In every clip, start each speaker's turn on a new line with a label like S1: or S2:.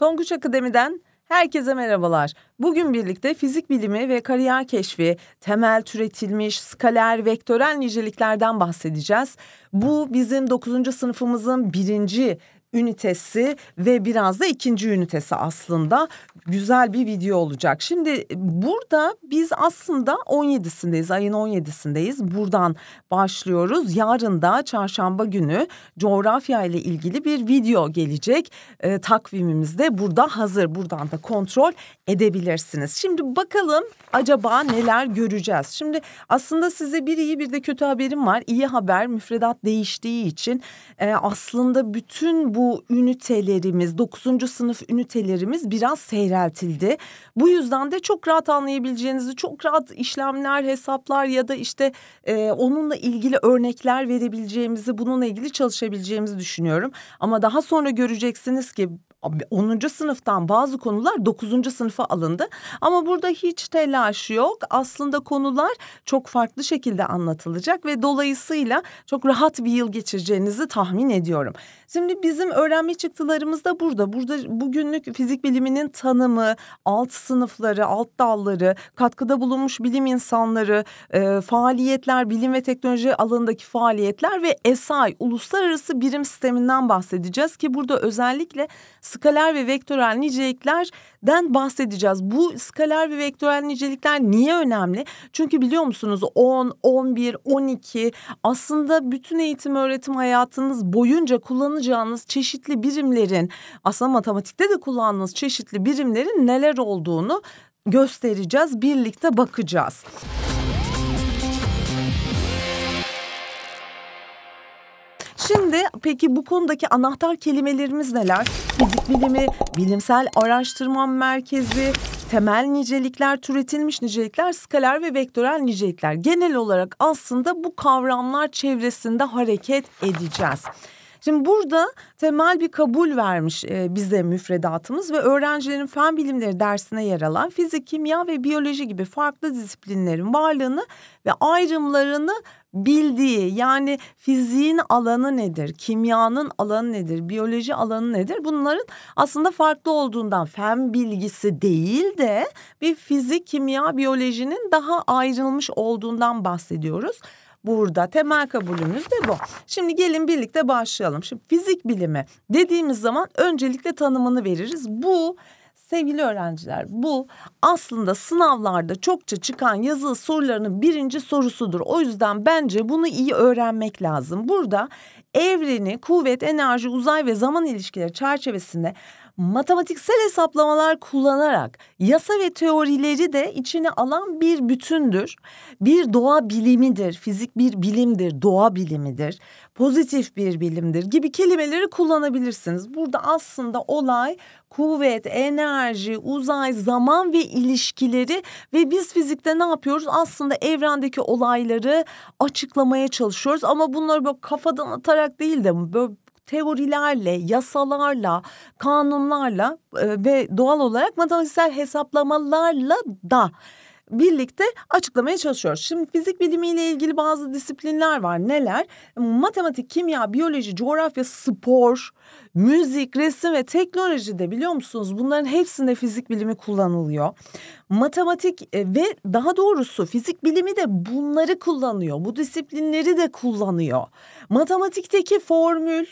S1: Tonguç Akademi'den Herkese merhabalar. Bugün birlikte fizik bilimi ve kariyer keşfi, temel türetilmiş, skaler, vektörel niceliklerden bahsedeceğiz. Bu bizim 9. sınıfımızın birinci ünitesi ve biraz da ikinci ünitesi aslında güzel bir video olacak. Şimdi e, burada biz aslında 17'sindeyiz ayın 17'sindeyiz buradan başlıyoruz. Yarın da çarşamba günü coğrafya ile ilgili bir video gelecek e, takvimimiz burada hazır buradan da kontrol edebilirsiniz. Şimdi bakalım acaba neler göreceğiz. Şimdi aslında size bir iyi bir de kötü haberim var. İyi haber müfredat değiştiği için e, aslında bütün bu bu ünitelerimiz, dokuzuncu sınıf ünitelerimiz biraz seyreltildi. Bu yüzden de çok rahat anlayabileceğinizi, çok rahat işlemler, hesaplar ya da işte e, onunla ilgili örnekler verebileceğimizi, bununla ilgili çalışabileceğimizi düşünüyorum. Ama daha sonra göreceksiniz ki 10. sınıftan bazı konular 9. sınıfa alındı. Ama burada hiç telaş yok. Aslında konular çok farklı şekilde anlatılacak ve dolayısıyla çok rahat bir yıl geçireceğinizi tahmin ediyorum. Şimdi bizim öğrenme çıktılarımız da burada. Burada bugünlük fizik biliminin tanımı, alt sınıfları, alt dalları, katkıda bulunmuş bilim insanları, e, faaliyetler, bilim ve teknoloji alanındaki faaliyetler ve ESAI, uluslararası birim sisteminden bahsedeceğiz ki burada özellikle skaler ve vektörel niceliklerden bahsedeceğiz. Bu skaler ve vektörel nicelikler niye önemli? Çünkü biliyor musunuz 10, 11, 12 aslında bütün eğitim öğretim hayatınız boyunca kullanacağınız çeşitli birimlerin aslında matematikte de kullandığınız çeşitli birimlerin neler olduğunu göstereceğiz, birlikte bakacağız. Şimdi peki bu konudaki anahtar kelimelerimiz neler? Fizik bilimi, bilimsel araştırma merkezi, temel nicelikler, türetilmiş nicelikler, skaler ve vektörel nicelikler. Genel olarak aslında bu kavramlar çevresinde hareket edeceğiz. Şimdi burada temel bir kabul vermiş e, bize müfredatımız ve öğrencilerin fen bilimleri dersine yer alan fizik, kimya ve biyoloji gibi farklı disiplinlerin varlığını ve ayrımlarını bildiği yani fiziğin alanı nedir, kimyanın alanı nedir, biyoloji alanı nedir bunların aslında farklı olduğundan fen bilgisi değil de bir fizik, kimya, biyolojinin daha ayrılmış olduğundan bahsediyoruz burada temel kabulümüz de bu. Şimdi gelin birlikte başlayalım. Şimdi fizik bilimi dediğimiz zaman öncelikle tanımını veririz. Bu sevgili öğrenciler bu aslında sınavlarda çokça çıkan yazılı sorularının birinci sorusudur. O yüzden bence bunu iyi öğrenmek lazım. Burada evreni, kuvvet, enerji, uzay ve zaman ilişkileri çerçevesinde matematiksel hesaplamalar kullanarak yasa ve teorileri de içine alan bir bütündür. Bir doğa bilimidir, fizik bir bilimdir, doğa bilimidir, pozitif bir bilimdir gibi kelimeleri kullanabilirsiniz. Burada aslında olay kuvvet, enerji, uzay, zaman ve ilişkileri ve biz fizikte ne yapıyoruz? Aslında evrendeki olayları açıklamaya çalışıyoruz ama bunları böyle kafadan atarak değil de böyle teorilerle, yasalarla, kanunlarla e, ve doğal olarak matematiksel hesaplamalarla da birlikte açıklamaya çalışıyoruz. Şimdi fizik bilimiyle ilgili bazı disiplinler var. Neler? Matematik, kimya, biyoloji, coğrafya, spor, müzik, resim ve teknoloji de biliyor musunuz? Bunların hepsinde fizik bilimi kullanılıyor. Matematik e, ve daha doğrusu fizik bilimi de bunları kullanıyor. Bu disiplinleri de kullanıyor. Matematikteki formül,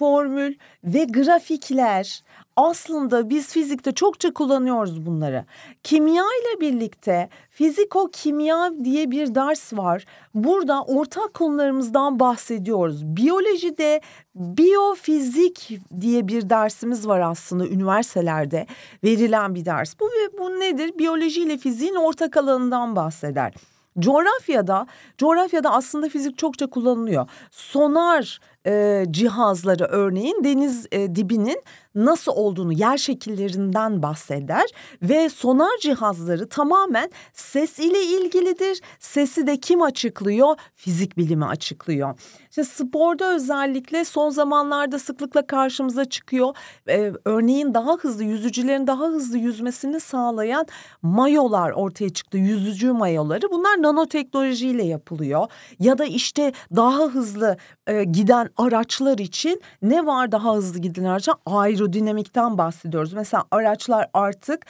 S1: formül ve grafikler aslında biz fizikte çokça kullanıyoruz bunları. Kimya ile birlikte fiziko kimya diye bir ders var. Burada ortak konularımızdan bahsediyoruz. Biyolojide biyofizik diye bir dersimiz var aslında üniversitelerde verilen bir ders. Bu ve bu nedir? Biyoloji ile fiziğin ortak alanından bahseder. Coğrafyada, coğrafyada aslında fizik çokça kullanılıyor. Sonar e, cihazları örneğin deniz e, dibinin nasıl olduğunu yer şekillerinden bahseder ve sonar cihazları tamamen ses ile ilgilidir. Sesi de kim açıklıyor? Fizik bilimi açıklıyor. İşte sporda özellikle son zamanlarda sıklıkla karşımıza çıkıyor. Ee, örneğin daha hızlı yüzücülerin daha hızlı yüzmesini sağlayan mayolar ortaya çıktı. Yüzücü mayoları bunlar nanoteknolojiyle yapılıyor. Ya da işte daha hızlı e, giden araçlar için ne var daha hızlı giden araçlar? Aerodinamikten bahsediyoruz. Mesela araçlar artık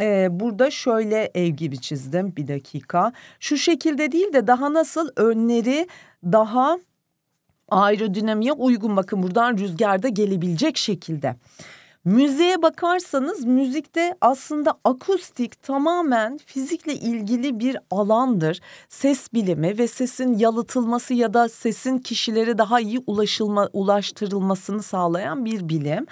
S1: e, burada şöyle ev gibi çizdim bir dakika. Şu şekilde değil de daha nasıl önleri daha aerodinamiğe uygun bakın buradan rüzgarda gelebilecek şekilde. Müziğe bakarsanız müzikte aslında akustik tamamen fizikle ilgili bir alandır. Ses bilimi ve sesin yalıtılması ya da sesin kişilere daha iyi ulaşılma, ulaştırılmasını sağlayan bir bilim.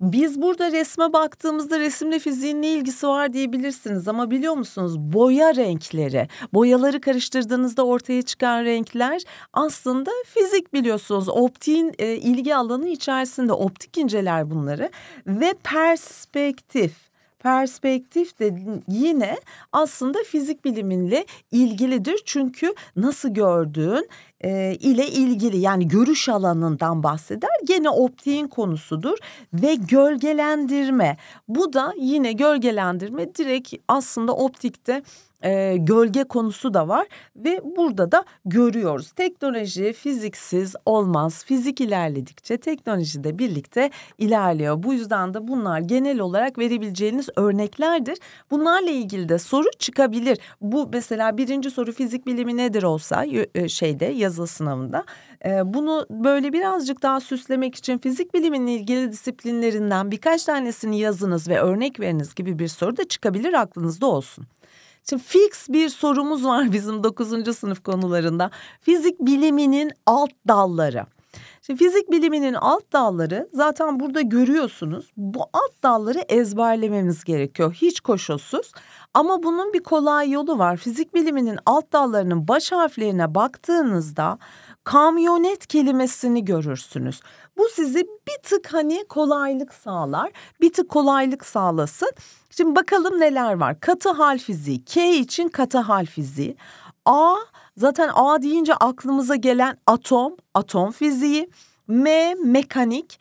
S1: Biz burada resme baktığımızda resimle fiziğin ne ilgisi var diyebilirsiniz ama biliyor musunuz boya renkleri, boyaları karıştırdığınızda ortaya çıkan renkler aslında fizik biliyorsunuz. Optiğin e, ilgi alanı içerisinde optik inceler bunları ve perspektif perspektif de yine aslında fizik biliminle ilgilidir. Çünkü nasıl gördüğün e, ile ilgili yani görüş alanından bahseder. Gene optiğin konusudur ve gölgelendirme. Bu da yine gölgelendirme direkt aslında optikte e, gölge konusu da var ve burada da görüyoruz. Teknoloji fiziksiz olmaz. Fizik ilerledikçe teknoloji de birlikte ilerliyor. Bu yüzden de bunlar genel olarak verebileceğiniz örneklerdir. Bunlarla ilgili de soru çıkabilir. Bu mesela birinci soru fizik bilimi nedir olsa e, şeyde yazılı sınavında. E, bunu böyle birazcık daha süslemek için fizik biliminin ilgili disiplinlerinden birkaç tanesini yazınız ve örnek veriniz gibi bir soru da çıkabilir aklınızda olsun. Şimdi fix bir sorumuz var bizim 9. sınıf konularında. Fizik biliminin alt dalları. Şimdi fizik biliminin alt dalları zaten burada görüyorsunuz. Bu alt dalları ezberlememiz gerekiyor hiç koşulsuz. Ama bunun bir kolay yolu var. Fizik biliminin alt dallarının baş harflerine baktığınızda kamyonet kelimesini görürsünüz. Bu size bir tık hani kolaylık sağlar. Bir tık kolaylık sağlasın. Şimdi bakalım neler var. Katı hal fiziği. K için katı hal fiziği. A zaten A deyince aklımıza gelen atom, atom fiziği. M mekanik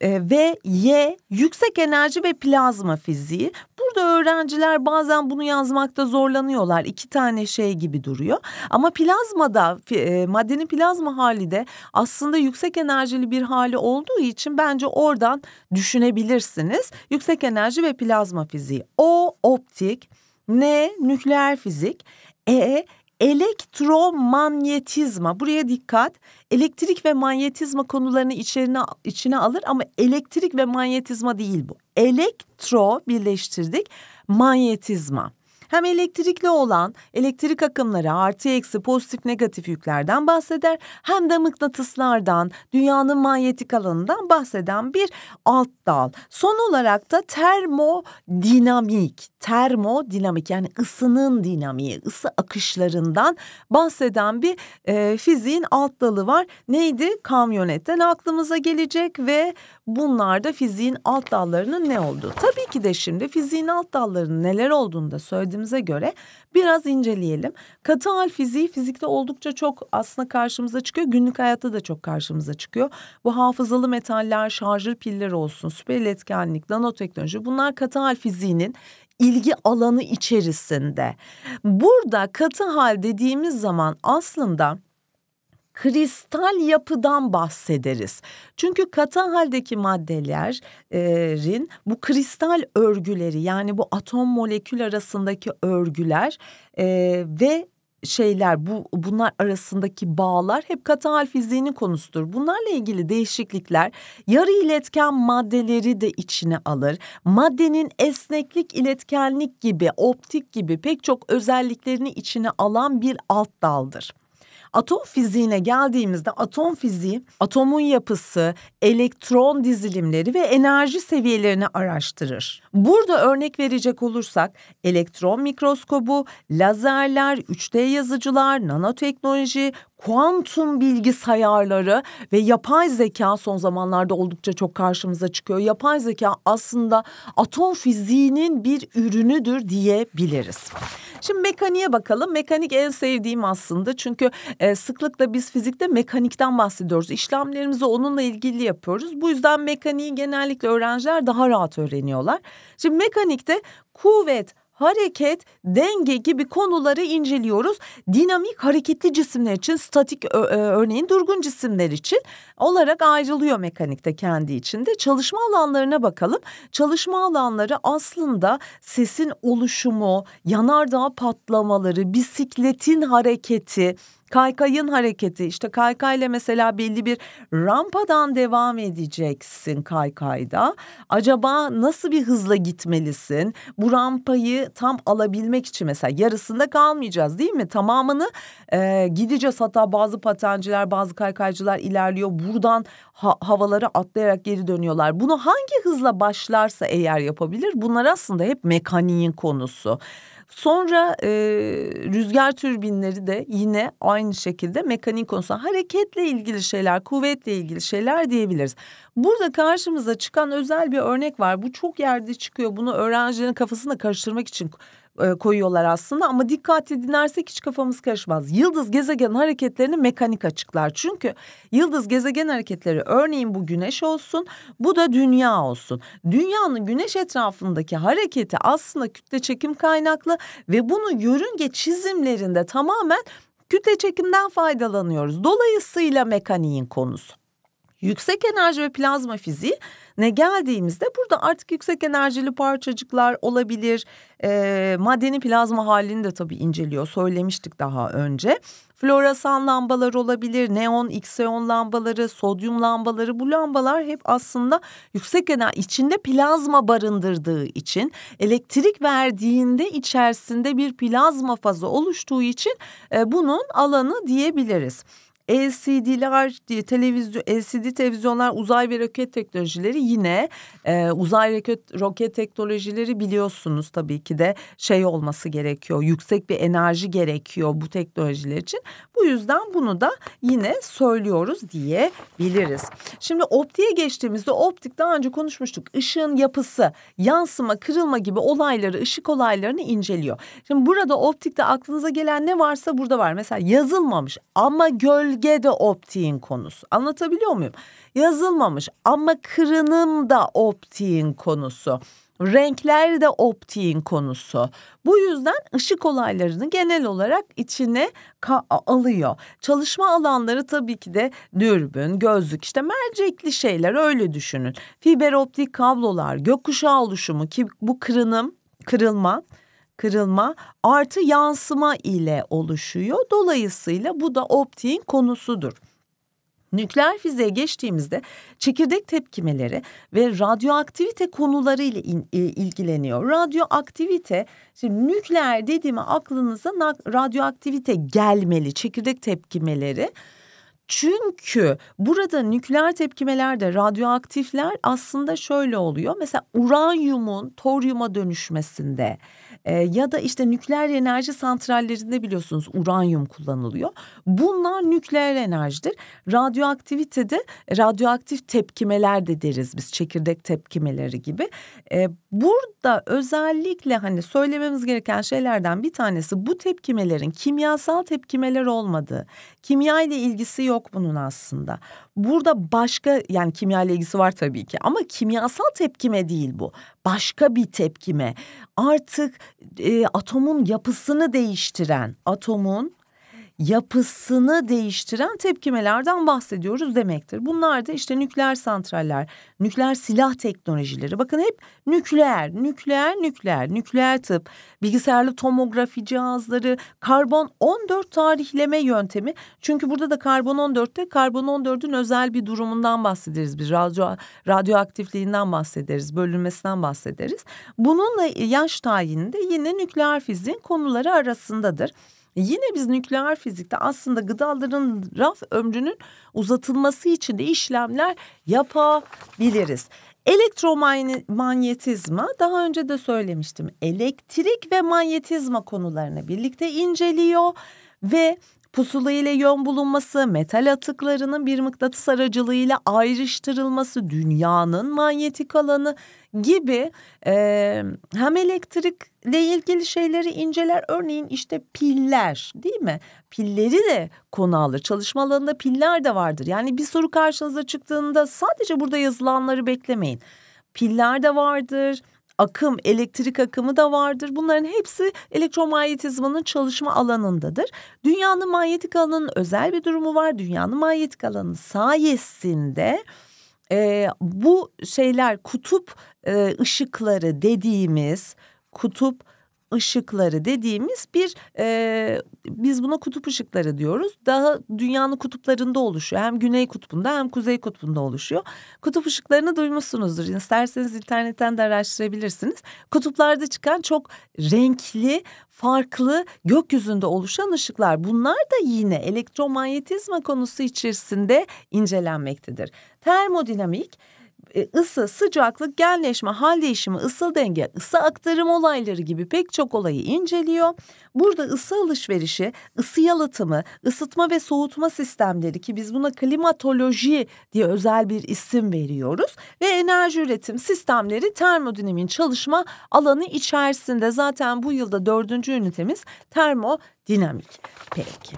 S1: e, ve Y yüksek enerji ve plazma fiziği. Burada öğrenciler bazen bunu yazmakta zorlanıyorlar. İki tane şey gibi duruyor. Ama plazmada e, maddenin plazma hali de aslında yüksek enerjili bir hali olduğu için bence oradan düşünebilirsiniz. Yüksek enerji ve plazma fiziği. O optik, N nükleer fizik, E elektromanyetizma. Buraya dikkat. Elektrik ve manyetizma konularını içerine, içine alır ama elektrik ve manyetizma değil bu. Elektro birleştirdik. Manyetizma. Hem elektrikli olan elektrik akımları artı eksi pozitif negatif yüklerden bahseder hem de mıknatıslardan dünyanın manyetik alanından bahseden bir alt dal. Son olarak da termodinamik termodinamik yani ısının dinamiği, ısı akışlarından bahseden bir e, fiziğin alt dalı var. Neydi? Kamyonetten aklımıza gelecek ve bunlar da fiziğin alt dallarının ne olduğu. Tabii ki de şimdi fiziğin alt dallarının neler olduğunu da söylediğimize göre biraz inceleyelim. Katı hal fiziği fizikte oldukça çok aslında karşımıza çıkıyor. Günlük hayatta da çok karşımıza çıkıyor. Bu hafızalı metaller, şarjlı piller olsun, süper iletkenlik, nanoteknoloji bunlar katı hal fiziğinin ilgi alanı içerisinde. Burada katı hal dediğimiz zaman aslında kristal yapıdan bahsederiz. Çünkü katı haldeki maddelerin bu kristal örgüleri yani bu atom molekül arasındaki örgüler ve şeyler bu bunlar arasındaki bağlar hep katı fiziğinin konusudur. Bunlarla ilgili değişiklikler yarı iletken maddeleri de içine alır. Maddenin esneklik, iletkenlik gibi, optik gibi pek çok özelliklerini içine alan bir alt daldır. Atom fiziğine geldiğimizde atom fiziği atomun yapısı, elektron dizilimleri ve enerji seviyelerini araştırır. Burada örnek verecek olursak elektron mikroskobu, lazerler, 3D yazıcılar, nanoteknoloji, kuantum bilgisayarları ve yapay zeka son zamanlarda oldukça çok karşımıza çıkıyor. Yapay zeka aslında atom fiziğinin bir ürünüdür diyebiliriz. Şimdi mekaniğe bakalım. Mekanik en sevdiğim aslında. Çünkü e, sıklıkla biz fizikte mekanikten bahsediyoruz. İşlemlerimizi onunla ilgili yapıyoruz. Bu yüzden mekaniği genellikle öğrenciler daha rahat öğreniyorlar. Şimdi mekanikte kuvvet, hareket, denge gibi konuları inceliyoruz. Dinamik hareketli cisimler için, statik e, örneğin durgun cisimler için olarak ayrılıyor mekanikte kendi içinde. Çalışma alanlarına bakalım. Çalışma alanları aslında sesin oluşumu, yanardağ patlamaları, bisikletin hareketi, kaykayın hareketi işte kaykayla mesela belli bir rampadan devam edeceksin kaykayda. Acaba nasıl bir hızla gitmelisin? Bu rampayı tam alabilmek için mesela yarısında kalmayacağız değil mi? Tamamını e, gideceğiz hatta bazı patenciler bazı kaykaycılar ilerliyor buradan ha- havalara atlayarak geri dönüyorlar. Bunu hangi hızla başlarsa eğer yapabilir bunlar aslında hep mekaniğin konusu. Sonra e, rüzgar türbinleri de yine aynı şekilde mekanik konusunda hareketle ilgili şeyler, kuvvetle ilgili şeyler diyebiliriz. Burada karşımıza çıkan özel bir örnek var. Bu çok yerde çıkıyor. Bunu öğrencilerin kafasını karıştırmak için e, koyuyorlar aslında ama dikkatli dinlersek hiç kafamız karışmaz. Yıldız gezegen hareketlerini mekanik açıklar. Çünkü yıldız gezegen hareketleri örneğin bu güneş olsun bu da dünya olsun. Dünyanın güneş etrafındaki hareketi aslında kütle çekim kaynaklı ve bunu yörünge çizimlerinde tamamen kütle çekimden faydalanıyoruz. Dolayısıyla mekaniğin konusu. Yüksek enerji ve plazma fiziği ne geldiğimizde burada artık yüksek enerjili parçacıklar olabilir. E, ee, maddenin plazma halini de tabii inceliyor. Söylemiştik daha önce. Floresan lambalar olabilir, neon, xeon lambaları, sodyum lambaları bu lambalar hep aslında yüksek enerji içinde plazma barındırdığı için elektrik verdiğinde içerisinde bir plazma fazı oluştuğu için e, bunun alanı diyebiliriz. LCD'ler, televizyon, LCD televizyonlar, uzay ve roket teknolojileri yine e, uzay roket, roket teknolojileri biliyorsunuz tabii ki de şey olması gerekiyor. Yüksek bir enerji gerekiyor bu teknolojiler için. Bu yüzden bunu da yine söylüyoruz diyebiliriz. Şimdi optiğe geçtiğimizde optik daha önce konuşmuştuk. Işığın yapısı, yansıma, kırılma gibi olayları, ışık olaylarını inceliyor. Şimdi burada optikte aklınıza gelen ne varsa burada var. Mesela yazılmamış ama göl Sürge de optin konusu. Anlatabiliyor muyum? Yazılmamış ama kırınım da optin konusu. Renkler de optin konusu. Bu yüzden ışık olaylarını genel olarak içine alıyor. Çalışma alanları tabii ki de dürbün, gözlük işte mercekli şeyler öyle düşünün. Fiber optik kablolar, gökkuşağı oluşumu ki bu kırınım, kırılma kırılma artı yansıma ile oluşuyor. Dolayısıyla bu da optiğin konusudur. Nükleer fiziğe geçtiğimizde çekirdek tepkimeleri ve radyoaktivite konuları ile e, ilgileniyor. Radyoaktivite, şimdi nükleer dediğimi aklınıza radyoaktivite gelmeli çekirdek tepkimeleri. Çünkü burada nükleer tepkimelerde radyoaktifler aslında şöyle oluyor. Mesela uranyumun toryuma dönüşmesinde ee, ya da işte nükleer enerji santrallerinde biliyorsunuz uranyum kullanılıyor. Bunlar nükleer enerjidir. Radyoaktivitede radyoaktif tepkimeler de deriz biz çekirdek tepkimeleri gibi. E, burada özellikle hani söylememiz gereken şeylerden bir tanesi bu tepkimelerin kimyasal tepkimeler olmadığı. Kimya ile ilgisi yok bunun aslında burada başka yani kimya ile ilgisi var tabii ki ama kimyasal tepkime değil bu. Başka bir tepkime. Artık e, atomun yapısını değiştiren, atomun yapısını değiştiren tepkimelerden bahsediyoruz demektir. Bunlar da işte nükleer santraller, nükleer silah teknolojileri. Bakın hep nükleer, nükleer, nükleer, nükleer tıp, bilgisayarlı tomografi cihazları, karbon 14 tarihleme yöntemi. Çünkü burada da karbon 14'te karbon 14'ün özel bir durumundan bahsederiz. Bir radyo radyoaktifliğinden bahsederiz, bölünmesinden bahsederiz. Bununla yaş tayininde yine nükleer fiziğin konuları arasındadır. E, yine biz nükleer fizikte aslında gıdaların raf ömrünün uzatılması için de işlemler yapabiliriz. Elektromanyetizma daha önce de söylemiştim. Elektrik ve manyetizma konularını birlikte inceliyor ve pusula ile yön bulunması, metal atıklarının bir mıknatıs aracılığıyla ayrıştırılması, dünyanın manyetik alanı gibi e, hem elektrikle ilgili şeyleri inceler. Örneğin işte piller değil mi? Pilleri de konu alır. Çalışma alanında piller de vardır. Yani bir soru karşınıza çıktığında sadece burada yazılanları beklemeyin. Piller de vardır akım, elektrik akımı da vardır. Bunların hepsi elektromanyetizmanın çalışma alanındadır. Dünyanın manyetik alanının özel bir durumu var. Dünyanın manyetik alanı sayesinde e, bu şeyler kutup e, ışıkları dediğimiz kutup ışıkları dediğimiz bir e, biz buna kutup ışıkları diyoruz. Daha dünyanın kutuplarında oluşuyor. Hem güney kutbunda hem kuzey kutbunda oluşuyor. Kutup ışıklarını duymuşsunuzdur. İsterseniz internetten de araştırabilirsiniz. Kutuplarda çıkan çok renkli, farklı gökyüzünde oluşan ışıklar. Bunlar da yine elektromanyetizma konusu içerisinde incelenmektedir. Termodinamik e, ısı, sıcaklık, genleşme, hal değişimi, ısı denge, ısı aktarım olayları gibi pek çok olayı inceliyor. Burada ısı alışverişi, ısı yalıtımı, ısıtma ve soğutma sistemleri ki biz buna klimatoloji diye özel bir isim veriyoruz ve enerji üretim sistemleri termodinamin çalışma alanı içerisinde zaten bu yılda dördüncü ünitemiz termodinamik. Peki.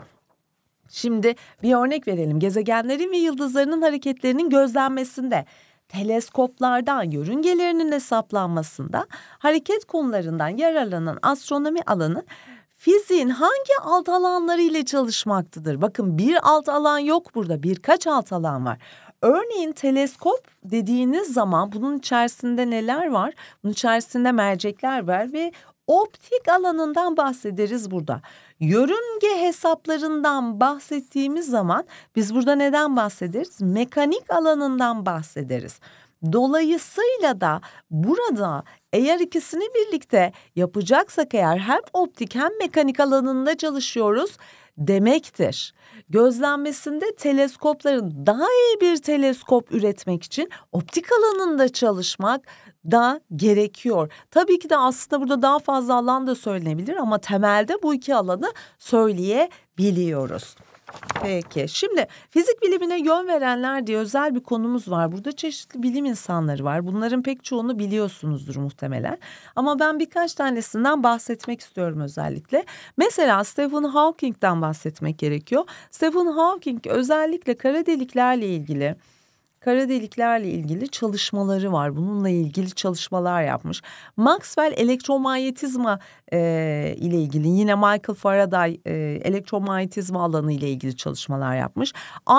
S1: Şimdi bir örnek verelim. Gezegenlerin ve yıldızlarının hareketlerinin gözlenmesinde teleskoplardan yörüngelerinin hesaplanmasında hareket konularından yararlanan astronomi alanı fiziğin hangi alt alanları ile çalışmaktadır? Bakın bir alt alan yok burada birkaç alt alan var. Örneğin teleskop dediğiniz zaman bunun içerisinde neler var? Bunun içerisinde mercekler var ve optik alanından bahsederiz burada. Yörünge hesaplarından bahsettiğimiz zaman biz burada neden bahsederiz? Mekanik alanından bahsederiz. Dolayısıyla da burada eğer ikisini birlikte yapacaksak eğer hem optik hem mekanik alanında çalışıyoruz demektir. Gözlenmesinde teleskopların daha iyi bir teleskop üretmek için optik alanında çalışmak da gerekiyor. Tabii ki de aslında burada daha fazla alan da söylenebilir ama temelde bu iki alanı söyleyebiliyoruz. Peki. Şimdi fizik bilimine yön verenler diye özel bir konumuz var. Burada çeşitli bilim insanları var. Bunların pek çoğunu biliyorsunuzdur muhtemelen. Ama ben birkaç tanesinden bahsetmek istiyorum özellikle. Mesela Stephen Hawking'den bahsetmek gerekiyor. Stephen Hawking özellikle kara deliklerle ilgili kara deliklerle ilgili çalışmaları var. Bununla ilgili çalışmalar yapmış. Maxwell elektromanyetizma e, ile ilgili yine Michael Faraday e, elektromanyetizma alanı ile ilgili çalışmalar yapmış.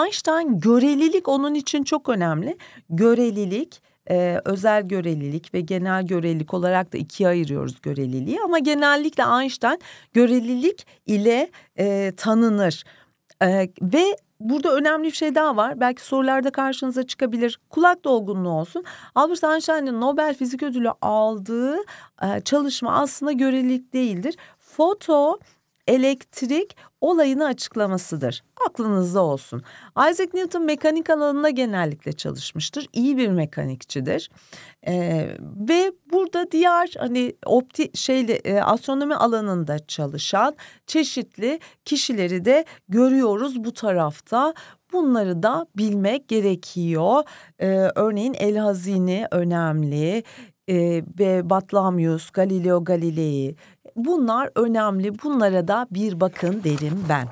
S1: Einstein görelilik onun için çok önemli. Görelilik ee, özel görelilik ve genel görelilik olarak da ikiye ayırıyoruz göreliliği ama genellikle Einstein görelilik ile e, tanınır. Ee, ve burada önemli bir şey daha var. Belki sorularda karşınıza çıkabilir. Kulak dolgunluğu olsun. Albert Einstein'ın Nobel Fizik Ödülü aldığı e, çalışma aslında görelilik değildir. Foto elektrik olayını açıklamasıdır. Aklınızda olsun. Isaac Newton mekanik alanında genellikle çalışmıştır. İyi bir mekanikçidir. Ee, ve burada diğer hani opti şeyle e, astronomi alanında çalışan çeşitli kişileri de görüyoruz bu tarafta. Bunları da bilmek gerekiyor. Ee, örneğin El Hazini önemli e, Batlamyus, Galileo Galilei bunlar önemli. Bunlara da bir bakın derim ben.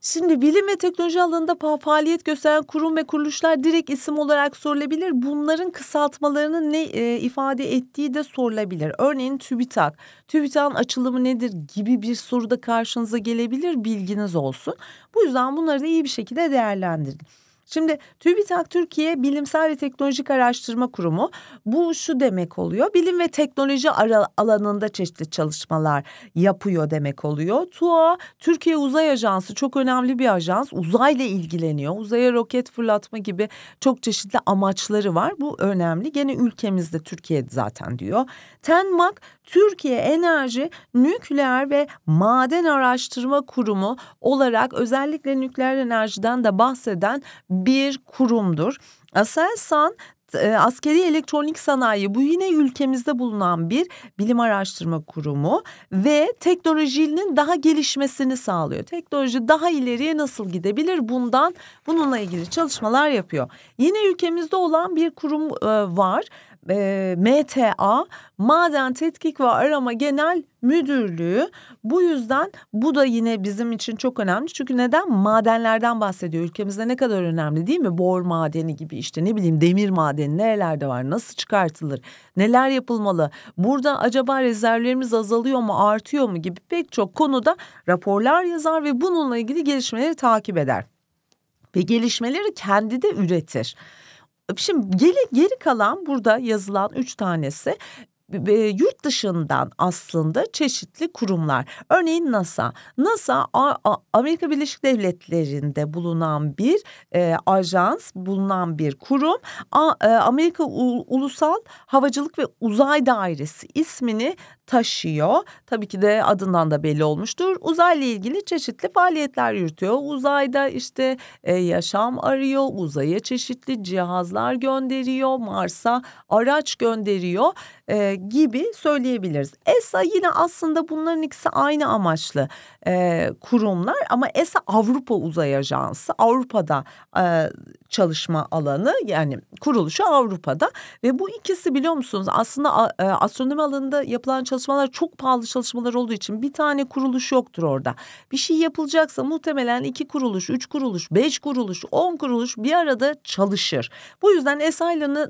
S1: Şimdi bilim ve teknoloji alanında faaliyet gösteren kurum ve kuruluşlar direkt isim olarak sorulabilir. Bunların kısaltmalarını ne e, ifade ettiği de sorulabilir. Örneğin TÜBİTAK. TÜBİTAK'ın açılımı nedir gibi bir soru da karşınıza gelebilir bilginiz olsun. Bu yüzden bunları da iyi bir şekilde değerlendirin. Şimdi TÜBİTAK Türkiye Bilimsel ve Teknolojik Araştırma Kurumu bu şu demek oluyor. Bilim ve teknoloji alanında çeşitli çalışmalar yapıyor demek oluyor. TUA Türkiye Uzay Ajansı çok önemli bir ajans. Uzayla ilgileniyor. Uzaya roket fırlatma gibi çok çeşitli amaçları var. Bu önemli. Gene ülkemizde Türkiye zaten diyor. TENMAK Türkiye Enerji Nükleer ve Maden Araştırma Kurumu olarak özellikle nükleer enerjiden de bahseden bir kurumdur. Aselsan e, askeri elektronik sanayi bu yine ülkemizde bulunan bir bilim araştırma kurumu ve teknolojinin daha gelişmesini sağlıyor. Teknoloji daha ileriye nasıl gidebilir bundan bununla ilgili çalışmalar yapıyor. Yine ülkemizde olan bir kurum e, var e, MTA Maden Tetkik ve Arama Genel Müdürlüğü. Bu yüzden bu da yine bizim için çok önemli. Çünkü neden? Madenlerden bahsediyor. Ülkemizde ne kadar önemli değil mi? Bor madeni gibi işte ne bileyim demir madeni nerelerde var? Nasıl çıkartılır? Neler yapılmalı? Burada acaba rezervlerimiz azalıyor mu? Artıyor mu? Gibi pek çok konuda raporlar yazar ve bununla ilgili gelişmeleri takip eder. Ve gelişmeleri kendi de üretir. Şimdi geri, geri kalan burada yazılan üç tanesi yurt dışından aslında çeşitli kurumlar. Örneğin NASA. NASA Amerika Birleşik Devletleri'nde bulunan bir e, ajans, bulunan bir kurum. A, e, Amerika Ulusal Havacılık ve Uzay Dairesi ismini taşıyor. Tabii ki de adından da belli olmuştur. Uzayla ilgili çeşitli faaliyetler yürütüyor. Uzayda işte e, yaşam arıyor, uzaya çeşitli cihazlar gönderiyor, Mars'a araç gönderiyor e, gibi söyleyebiliriz. ESA yine aslında bunların ikisi aynı amaçlı e, kurumlar ama ESA Avrupa Uzay Ajansı. Avrupa'da e, çalışma alanı yani kuruluşu Avrupa'da ve bu ikisi biliyor musunuz aslında e, astronomi alanında yapılan çalışmalar çalışmalar çok pahalı çalışmalar olduğu için bir tane kuruluş yoktur orada. Bir şey yapılacaksa muhtemelen iki kuruluş, üç kuruluş, beş kuruluş, on kuruluş bir arada çalışır. Bu yüzden ESA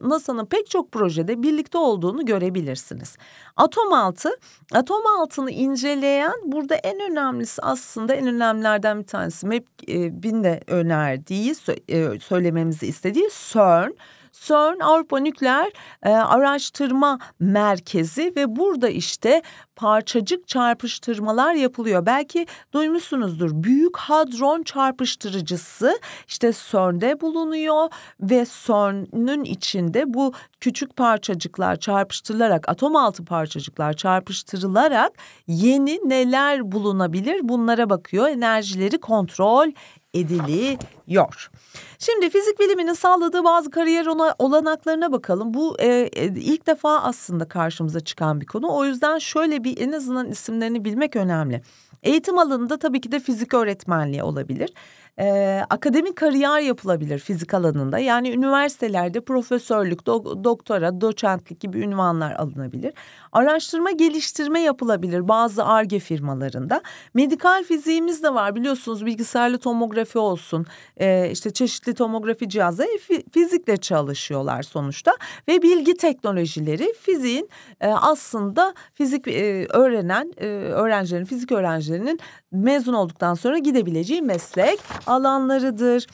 S1: NASA'nın pek çok projede birlikte olduğunu görebilirsiniz. Atom altı, atom altını inceleyen burada en önemlisi aslında en önemlilerden bir tanesi. MEP'in e, de önerdiği, e, söylememizi istediği CERN CERN Avrupa Nükleer e, Araştırma Merkezi ve burada işte parçacık çarpıştırmalar yapılıyor. Belki duymuşsunuzdur. Büyük hadron çarpıştırıcısı işte CERN'de bulunuyor ve CERN'ün içinde bu küçük parçacıklar çarpıştırılarak atom altı parçacıklar çarpıştırılarak yeni neler bulunabilir bunlara bakıyor. Enerjileri kontrol ediliyor. Şimdi fizik biliminin sağladığı bazı kariyer ona, olanaklarına bakalım. Bu e, e, ilk defa aslında karşımıza çıkan bir konu. O yüzden şöyle bir en azından isimlerini bilmek önemli. Eğitim alanında tabii ki de fizik öğretmenliği olabilir e, akademik kariyer yapılabilir fizik alanında. Yani üniversitelerde profesörlük, do doktora, doçentlik gibi ünvanlar alınabilir. Araştırma geliştirme yapılabilir bazı ARGE firmalarında. Medikal fiziğimiz de var biliyorsunuz bilgisayarlı tomografi olsun, e, işte çeşitli tomografi cihazları e, fizikle çalışıyorlar sonuçta. Ve bilgi teknolojileri fiziğin e, aslında fizik e, öğrenen e, öğrencilerin, fizik öğrencilerinin mezun olduktan sonra gidebileceği meslek alanlarıdır.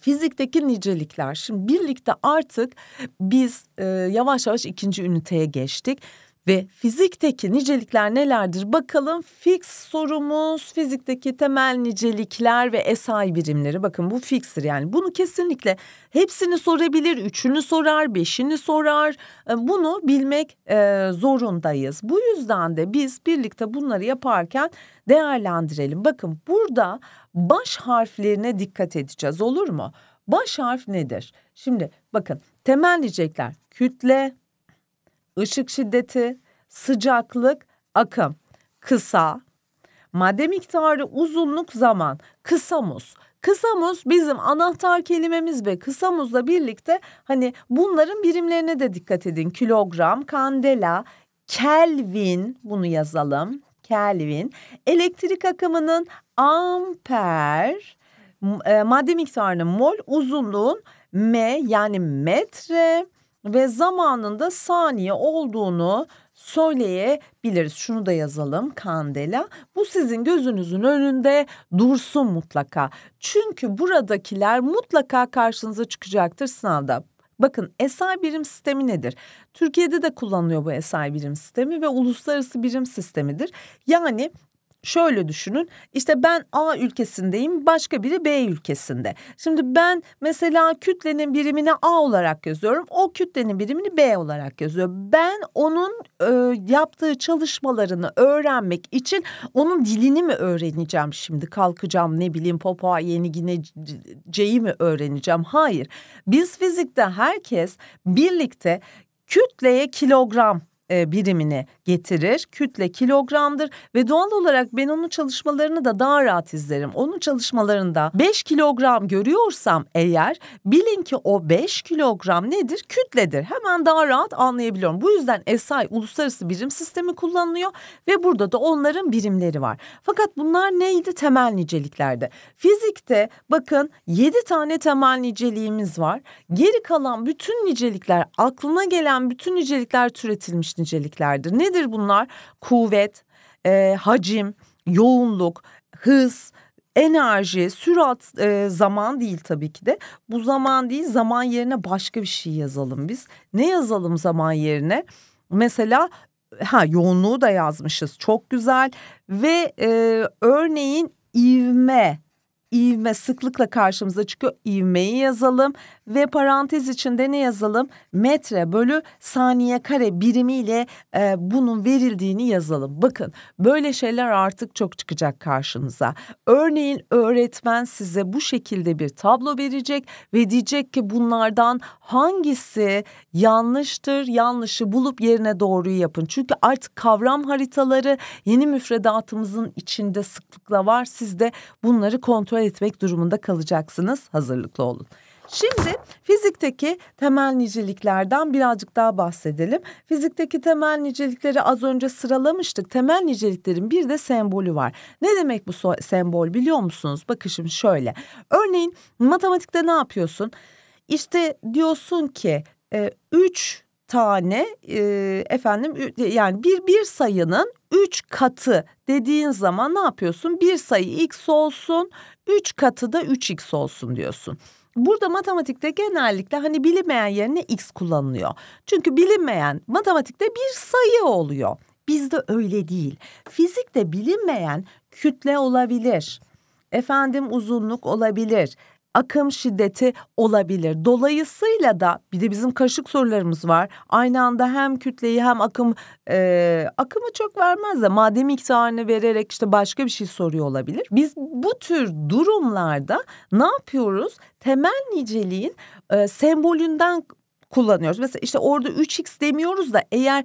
S1: Fizikteki nicelikler. Şimdi birlikte artık biz e, yavaş yavaş ikinci üniteye geçtik ve fizikteki nicelikler nelerdir? Bakalım fix sorumuz fizikteki temel nicelikler ve SI birimleri. Bakın bu fixtir yani bunu kesinlikle hepsini sorabilir, üçünü sorar, beşini sorar. E, bunu bilmek e, zorundayız. Bu yüzden de biz birlikte bunları yaparken değerlendirelim. Bakın burada baş harflerine dikkat edeceğiz olur mu? Baş harf nedir? Şimdi bakın temel nicelikler kütle, ışık şiddeti, sıcaklık, akım, kısa, madde miktarı, uzunluk, zaman, kısa muz. Kısa muz bizim anahtar kelimemiz ve kısa muzla birlikte hani bunların birimlerine de dikkat edin. Kilogram, kandela, Kelvin bunu yazalım. Kelvin elektrik akımının amper e, madde miktarının mol uzunluğun m yani metre ve zamanında saniye olduğunu söyleyebiliriz. Şunu da yazalım kandela. Bu sizin gözünüzün önünde dursun mutlaka. Çünkü buradakiler mutlaka karşınıza çıkacaktır sınavda. Bakın SI birim sistemi nedir? Türkiye'de de kullanılıyor bu SI birim sistemi ve uluslararası birim sistemidir. Yani şöyle düşünün. İşte ben A ülkesindeyim, başka biri B ülkesinde. Şimdi ben mesela kütlenin birimini A olarak yazıyorum. O kütlenin birimini B olarak yazıyor. Ben onun e, yaptığı çalışmalarını öğrenmek için onun dilini mi öğreneceğim şimdi? Kalkacağım ne bileyim Papua Yeni Gine'yi mi öğreneceğim? Hayır. Biz fizikte herkes birlikte kütleye kilogram e, birimini getirir. Kütle kilogramdır ve doğal olarak ben onun çalışmalarını da daha rahat izlerim. Onun çalışmalarında 5 kilogram görüyorsam eğer bilin ki o 5 kilogram nedir? Kütledir. Hemen daha rahat anlayabiliyorum. Bu yüzden SI uluslararası birim sistemi kullanılıyor ve burada da onların birimleri var. Fakat bunlar neydi temel niceliklerde? Fizikte bakın 7 tane temel niceliğimiz var. Geri kalan bütün nicelikler aklına gelen bütün nicelikler türetilmiş esas niceliklerdir. Nedir bunlar? Kuvvet, e, hacim, yoğunluk, hız, enerji, sürat, e, zaman değil tabii ki de. Bu zaman değil, zaman yerine başka bir şey yazalım biz. Ne yazalım zaman yerine? Mesela ha yoğunluğu da yazmışız. Çok güzel. Ve e, örneğin ivme ivme sıklıkla karşımıza çıkıyor. İvmeyi yazalım ve parantez içinde ne yazalım? Metre bölü saniye kare birimiyle e, bunun verildiğini yazalım. Bakın böyle şeyler artık çok çıkacak karşınıza. Örneğin öğretmen size bu şekilde bir tablo verecek ve diyecek ki bunlardan hangisi yanlıştır? Yanlışı bulup yerine doğruyu yapın. Çünkü artık kavram haritaları yeni müfredatımızın içinde sıklıkla var. Siz de bunları kontrol kontrol etmek durumunda kalacaksınız. Hazırlıklı olun. Şimdi fizikteki temel niceliklerden birazcık daha bahsedelim. Fizikteki temel nicelikleri az önce sıralamıştık. Temel niceliklerin bir de sembolü var. Ne demek bu so sembol biliyor musunuz? Bakışım şöyle. Örneğin matematikte ne yapıyorsun? İşte diyorsun ki 3 e, tane e, efendim yani bir bir sayının üç katı dediğin zaman ne yapıyorsun? Bir sayı x olsun, üç katı da 3x olsun diyorsun. Burada matematikte genellikle hani bilinmeyen yerine x kullanılıyor. Çünkü bilinmeyen matematikte bir sayı oluyor. Bizde öyle değil. Fizikte bilinmeyen kütle olabilir. Efendim uzunluk olabilir akım şiddeti olabilir. Dolayısıyla da bir de bizim kaşık sorularımız var. Aynı anda hem kütleyi hem akım e, akımı çok vermez de madde miktarını vererek işte başka bir şey soruyor olabilir. Biz bu tür durumlarda ne yapıyoruz? Temel niceliğin e, sembolünden kullanıyoruz. Mesela işte orada 3x demiyoruz da eğer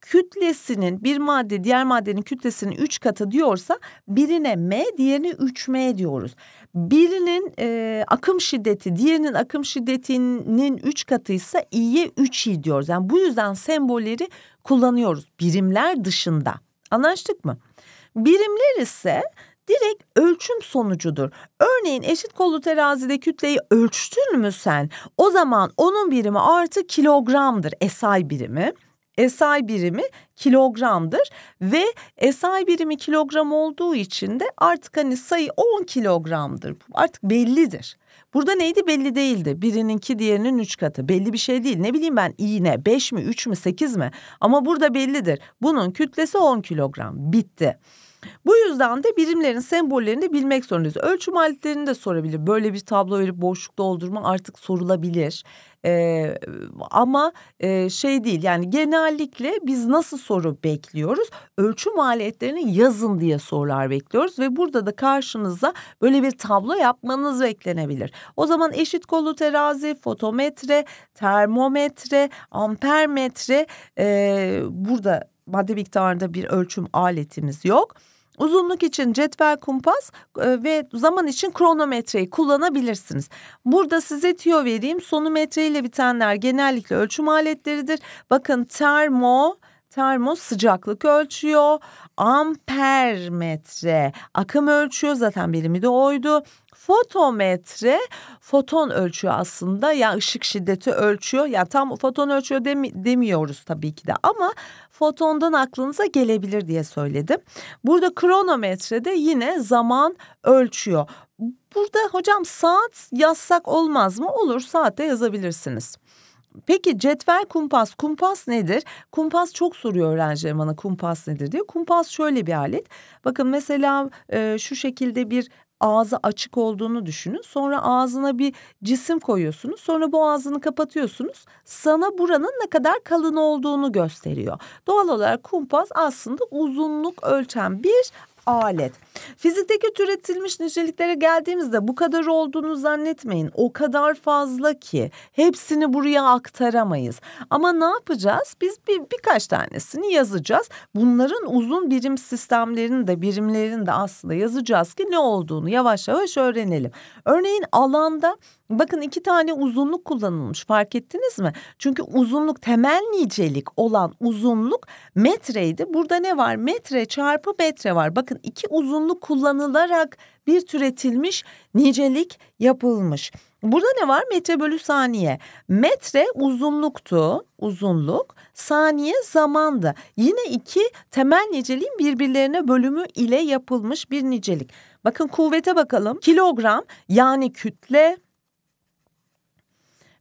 S1: kütlesinin bir madde diğer maddenin kütlesinin 3 katı diyorsa birine m diğerine 3m diyoruz. Birinin e, akım şiddeti diğerinin akım şiddetinin 3 katıysa i'ye 3i diyoruz. Yani bu yüzden sembolleri kullanıyoruz birimler dışında. Anlaştık mı? Birimler ise direkt ölçüm sonucudur. Örneğin eşit kollu terazide kütleyi ölçtün mü sen? O zaman onun birimi artı kilogramdır SI birimi. SI birimi kilogramdır ve SI birimi kilogram olduğu için de artık hani sayı 10 kilogramdır. Artık bellidir. Burada neydi belli değildi. Birininki diğerinin üç katı. Belli bir şey değil. Ne bileyim ben iğne beş mi üç mü sekiz mi? Ama burada bellidir. Bunun kütlesi 10 kilogram. Bitti. Bu yüzden de birimlerin sembollerini de bilmek zorundayız. Ölçüm aletlerini de sorabilir. Böyle bir tablo verip boşluk doldurma artık sorulabilir. Ee, ama e, şey değil yani genellikle biz nasıl soru bekliyoruz? Ölçüm aletlerini yazın diye sorular bekliyoruz ve burada da karşınıza böyle bir tablo yapmanız beklenebilir. O zaman eşit kolu terazi, fotometre, termometre, ampermetre e, burada madde miktarında bir ölçüm aletimiz yok. Uzunluk için cetvel kumpas e, ve zaman için kronometreyi kullanabilirsiniz. Burada size tüyo vereyim. Sonu metreyle bitenler genellikle ölçüm aletleridir. Bakın termo termo sıcaklık ölçüyor, ampermetre akım ölçüyor zaten birimi de oydu. Fotometre foton ölçüyor aslında. Yani ışık şiddeti ölçüyor. Yani tam foton ölçüyor demi demiyoruz tabii ki de ama fotondan aklınıza gelebilir diye söyledim. Burada kronometre de yine zaman ölçüyor. Burada hocam saat yazsak olmaz mı? Olur saatte yazabilirsiniz. Peki cetvel kumpas. Kumpas nedir? Kumpas çok soruyor öğrencilerim bana kumpas nedir diye. Kumpas şöyle bir alet. Bakın mesela e, şu şekilde bir ağzı açık olduğunu düşünün. Sonra ağzına bir cisim koyuyorsunuz. Sonra bu ağzını kapatıyorsunuz. Sana buranın ne kadar kalın olduğunu gösteriyor. Doğal olarak kumpas aslında uzunluk ölçen bir alet. Fizikteki türetilmiş niceliklere geldiğimizde bu kadar olduğunu zannetmeyin. O kadar fazla ki hepsini buraya aktaramayız. Ama ne yapacağız? Biz bir, birkaç tanesini yazacağız. Bunların uzun birim sistemlerini de birimlerini de aslında yazacağız ki ne olduğunu yavaş yavaş öğrenelim. Örneğin alanda Bakın iki tane uzunluk kullanılmış fark ettiniz mi? Çünkü uzunluk temel nicelik olan uzunluk metreydi. Burada ne var? Metre çarpı metre var. Bakın iki uzunluk kullanılarak bir türetilmiş nicelik yapılmış. Burada ne var? Metre bölü saniye. Metre uzunluktu, uzunluk. Saniye zamandı. Yine iki temel niceliğin birbirlerine bölümü ile yapılmış bir nicelik. Bakın kuvvete bakalım. Kilogram yani kütle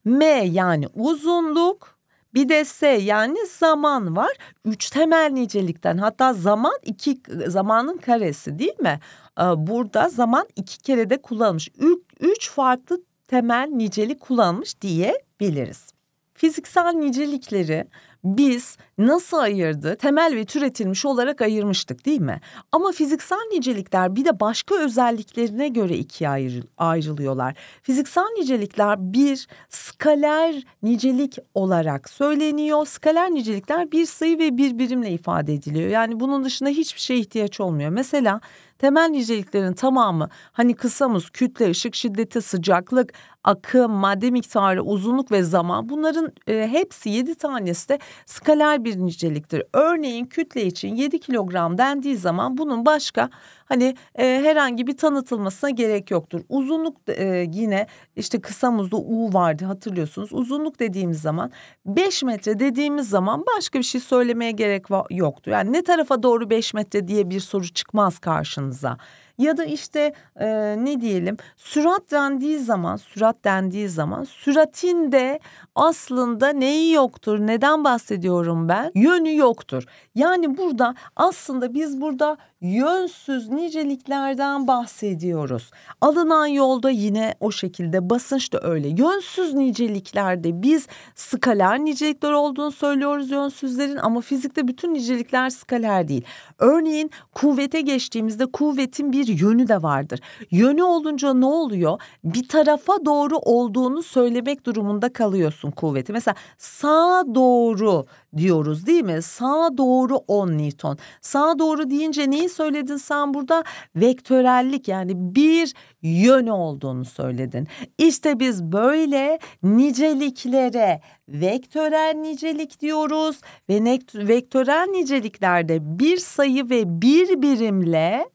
S1: M yani uzunluk bir de S yani zaman var. Üç temel nicelikten hatta zaman iki zamanın karesi değil mi? Ee, burada zaman iki kere de kullanmış. Üç, üç farklı temel nicelik kullanmış diyebiliriz. Fiziksel nicelikleri biz nasıl ayırdı? Temel ve türetilmiş olarak ayırmıştık değil mi? Ama fiziksel nicelikler bir de başka özelliklerine göre ikiye ayrı, ayrılıyorlar. Fiziksel nicelikler bir skaler nicelik olarak söyleniyor. Skaler nicelikler bir sayı ve bir birimle ifade ediliyor. Yani bunun dışında hiçbir şeye ihtiyaç olmuyor. Mesela Temel niceliklerin tamamı hani kısamız, kütle, ışık şiddeti, sıcaklık, akım, madde miktarı, uzunluk ve zaman bunların e, hepsi yedi tanesi de skaler bir niceliktir. Örneğin kütle için 7 kilogram dendiği zaman bunun başka hani e, herhangi bir tanıtılmasına gerek yoktur. Uzunluk e, yine işte kısamızda U vardı hatırlıyorsunuz. Uzunluk dediğimiz zaman 5 metre dediğimiz zaman başka bir şey söylemeye gerek yoktu. Yani ne tarafa doğru 5 metre diye bir soru çıkmaz karşınıza hayatınıza. Ya da işte e, ne diyelim sürat dendiği zaman sürat dendiği zaman süratinde aslında neyi yoktur neden bahsediyorum ben yönü yoktur. Yani burada aslında biz burada yönsüz niceliklerden bahsediyoruz. Alınan yolda yine o şekilde basınç da öyle. Yönsüz niceliklerde biz skaler nicelikler olduğunu söylüyoruz yönsüzlerin ama fizikte bütün nicelikler skaler değil. Örneğin kuvvete geçtiğimizde kuvvetin bir yönü de vardır. Yönü olunca ne oluyor? Bir tarafa doğru olduğunu söylemek durumunda kalıyorsun kuvveti. Mesela sağa doğru diyoruz değil mi? Sağa doğru 10 Newton. Sağa doğru deyince neyi söyledin sen burada? Vektörellik yani bir yön olduğunu söyledin. İşte biz böyle niceliklere vektörel nicelik diyoruz ve vektörel niceliklerde bir sayı ve bir birimle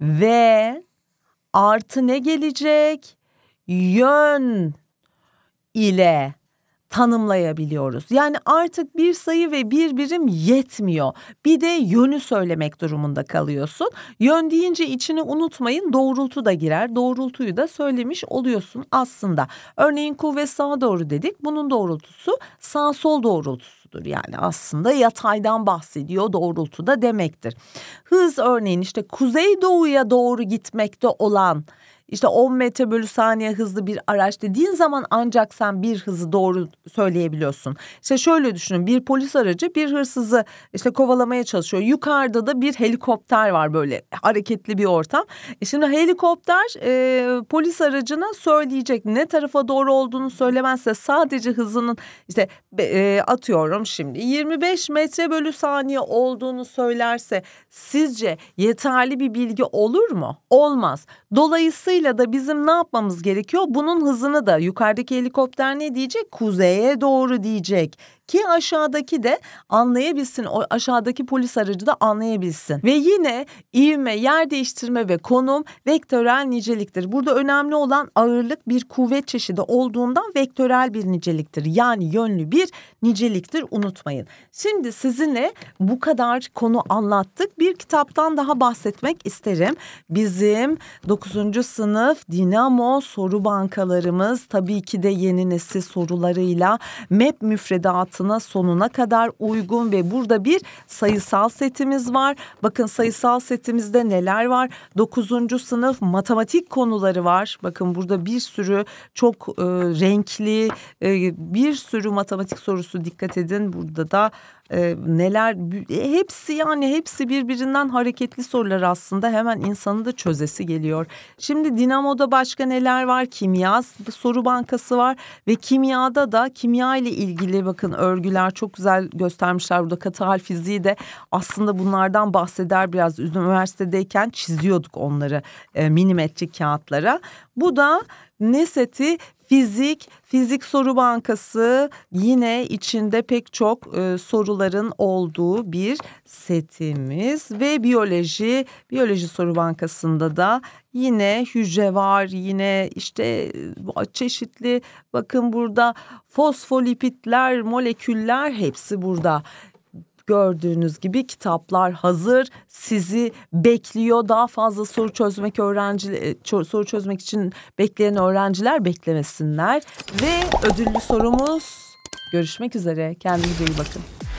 S1: ve artı ne gelecek? Yön ile tanımlayabiliyoruz. Yani artık bir sayı ve bir birim yetmiyor. Bir de yönü söylemek durumunda kalıyorsun. Yön deyince içini unutmayın doğrultu da girer. Doğrultuyu da söylemiş oluyorsun aslında. Örneğin kuvvet sağa doğru dedik. Bunun doğrultusu sağ sol doğrultusudur. Yani aslında yataydan bahsediyor Doğrultu da demektir. Hız örneğin işte kuzey doğuya doğru gitmekte olan işte 10 metre bölü saniye hızlı bir araç dediğin zaman ancak sen bir hızı doğru söyleyebiliyorsun. İşte şöyle düşünün bir polis aracı bir hırsızı işte kovalamaya çalışıyor. Yukarıda da bir helikopter var böyle hareketli bir ortam. E şimdi helikopter e, polis aracına söyleyecek ne tarafa doğru olduğunu söylemezse sadece hızının işte e, atıyorum şimdi 25 metre bölü saniye olduğunu söylerse sizce yeterli bir bilgi olur mu? Olmaz. Dolayısıyla Dolayısıyla da bizim ne yapmamız gerekiyor? Bunun hızını da yukarıdaki helikopter ne diyecek? Kuzeye doğru diyecek ki aşağıdaki de anlayabilsin. O aşağıdaki polis aracı da anlayabilsin. Ve yine ivme, yer değiştirme ve konum vektörel niceliktir. Burada önemli olan ağırlık bir kuvvet çeşidi olduğundan vektörel bir niceliktir. Yani yönlü bir niceliktir unutmayın. Şimdi sizinle bu kadar konu anlattık. Bir kitaptan daha bahsetmek isterim. Bizim 9. sınıf Dinamo soru bankalarımız tabii ki de yeni nesil sorularıyla MEP müfredatı hayatına sonuna kadar uygun ve burada bir sayısal setimiz var. Bakın sayısal setimizde neler var? Dokuzuncu sınıf matematik konuları var. Bakın burada bir sürü çok e, renkli e, bir sürü matematik sorusu dikkat edin. Burada da ee, e, neler hepsi yani hepsi birbirinden hareketli sorular aslında hemen insanı da çözesi geliyor. Şimdi Dinamo'da başka neler var? Kimya soru bankası var ve kimyada da kimya ile ilgili bakın örgüler çok güzel göstermişler burada katı hal fiziği de aslında bunlardan bahseder biraz üniversitedeyken çiziyorduk onları e, milimetrik kağıtlara. Bu da ne seti Fizik, Fizik Soru Bankası yine içinde pek çok e, soruların olduğu bir setimiz ve biyoloji, biyoloji soru bankasında da yine hücre var, yine işte e, çeşitli bakın burada fosfolipitler, moleküller hepsi burada gördüğünüz gibi kitaplar hazır sizi bekliyor. Daha fazla soru çözmek öğrenci e, soru çözmek için bekleyen öğrenciler beklemesinler ve ödüllü sorumuz görüşmek üzere. Kendinize iyi bakın.